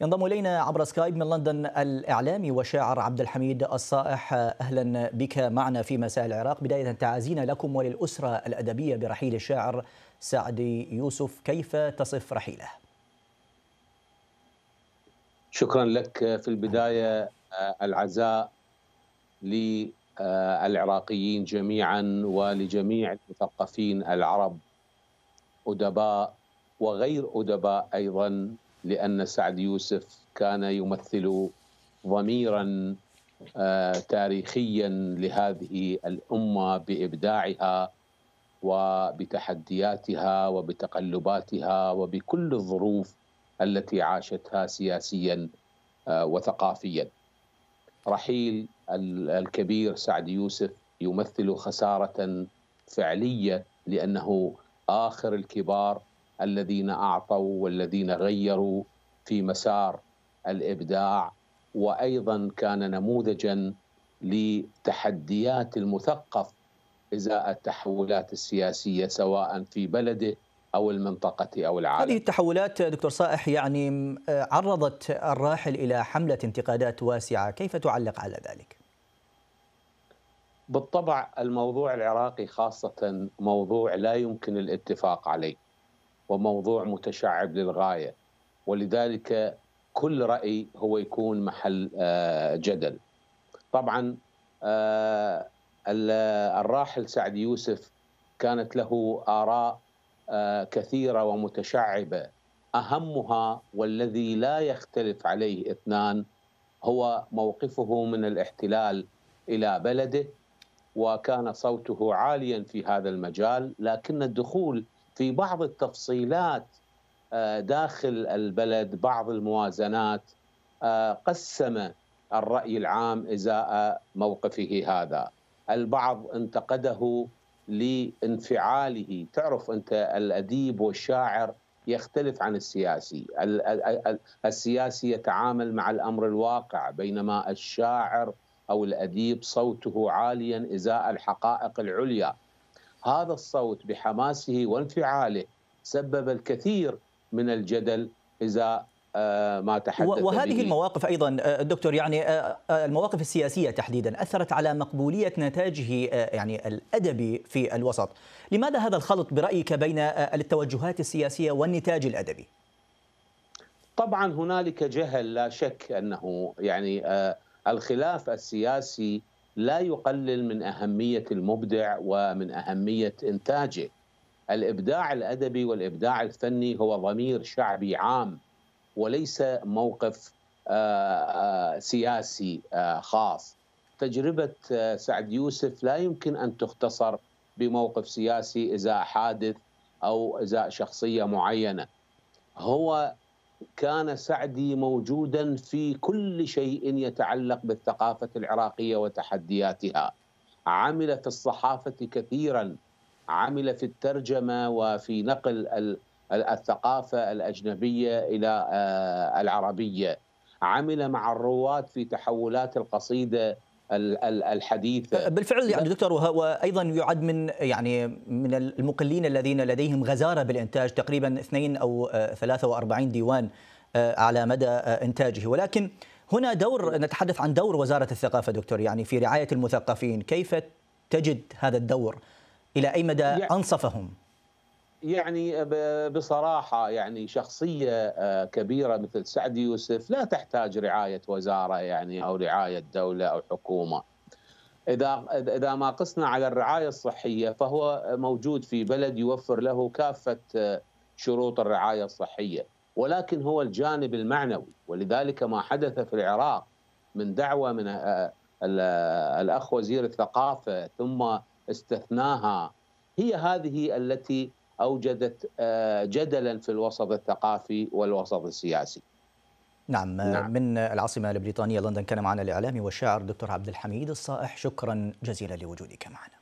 ينضم الينا عبر سكايب من لندن الاعلامي وشاعر عبد الحميد الصائح اهلا بك معنا في مساء العراق بدايه تعازينا لكم وللاسره الادبيه برحيل الشاعر سعدي يوسف كيف تصف رحيله؟ شكرا لك في البدايه آه، العزاء للعراقيين جميعا ولجميع المثقفين العرب ادباء وغير ادباء ايضا لأن سعد يوسف كان يمثل ضميرا آه، تاريخيا لهذه الأمة بإبداعها وبتحدياتها وبتقلباتها وبكل الظروف التي عاشتها سياسيا آه، وثقافيا رحيل الكبير سعد يوسف يمثل خساره فعليه لانه اخر الكبار الذين اعطوا والذين غيروا في مسار الابداع وايضا كان نموذجا لتحديات المثقف ازاء التحولات السياسيه سواء في بلده او المنطقه او العالم. هذه التحولات دكتور صائح يعني آه، عرضت الراحل الى حمله انتقادات واسعه، كيف تعلق على ذلك؟ بالطبع الموضوع العراقي خاصه موضوع لا يمكن الاتفاق عليه. وموضوع متشعب للغايه ولذلك كل راي هو يكون محل آه، جدل. طبعا آه، الراحل سعد يوسف كانت له اراء آه، كثيره ومتشعبه اهمها والذي لا يختلف عليه اثنان هو موقفه من الاحتلال الى بلده وكان صوته عاليا في هذا المجال لكن الدخول في بعض التفصيلات آه، داخل البلد بعض الموازنات آه، قسم الراي العام ازاء موقفه هذا البعض انتقده لانفعاله تعرف انت الاديب والشاعر يختلف عن السياسي السياسي يتعامل مع الامر الواقع بينما الشاعر او الاديب صوته عاليا ازاء الحقائق العليا هذا الصوت بحماسه وانفعاله سبب الكثير من الجدل إذا آه، ما تحدث وهذه به. المواقف ايضا آه، دكتور يعني آه، المواقف السياسيه تحديدا اثرت على مقبوليه نتاجه يعني الادبي في الوسط، لماذا هذا الخلط برايك بين التوجهات السياسيه والنتاج الادبي؟ طبعا هنالك جهل لا شك انه يعني الخلاف السياسي لا يقلل من اهميه المبدع ومن اهميه انتاجه. الابداع الادبي والابداع الفني هو ضمير شعبي عام وليس موقف آه، آه، سياسي آه، خاص. تجربه سعد يوسف لا يمكن ان تختصر بموقف سياسي ازاء حادث او ازاء شخصيه معينه. هو كان سعدي موجودا في كل شيء يتعلق بالثقافه العراقيه وتحدياتها عمل في الصحافه كثيرا عمل في الترجمه وفي نقل الثقافه الاجنبيه الى آه، العربيه عمل مع الرواد في تحولات القصيده الحديث أه، بالفعل يعني دكتور وايضا يعد من يعني من المقلين الذين لديهم غزاره بالانتاج تقريبا اثنين او 43 أه، ديوان أه، على مدى انتاجه ولكن هنا دور نتحدث عن دور وزاره الثقافه دكتور يعني في رعايه المثقفين كيف تجد هذا الدور الى اي مدى انصفهم يعني بصراحة يعني شخصية آه، كبيرة مثل سعد يوسف لا تحتاج رعاية وزارة يعني أو رعاية دولة أو حكومة إذا إذا ما قسنا على الرعاية الصحية فهو موجود في بلد يوفر له كافة آه، شروط الرعاية الصحية ولكن هو الجانب المعنوي ولذلك ما حدث في العراق من دعوة من آه، الأخ وزير الثقافة ثم استثناها هي هذه التي اوجدت آه، جدلا في الوسط الثقافي والوسط السياسي. نعم, آه، نعم من العاصمه البريطانيه لندن كان معنا الاعلامي والشاعر دكتور عبد الحميد الصائح شكرا جزيلا لوجودك معنا.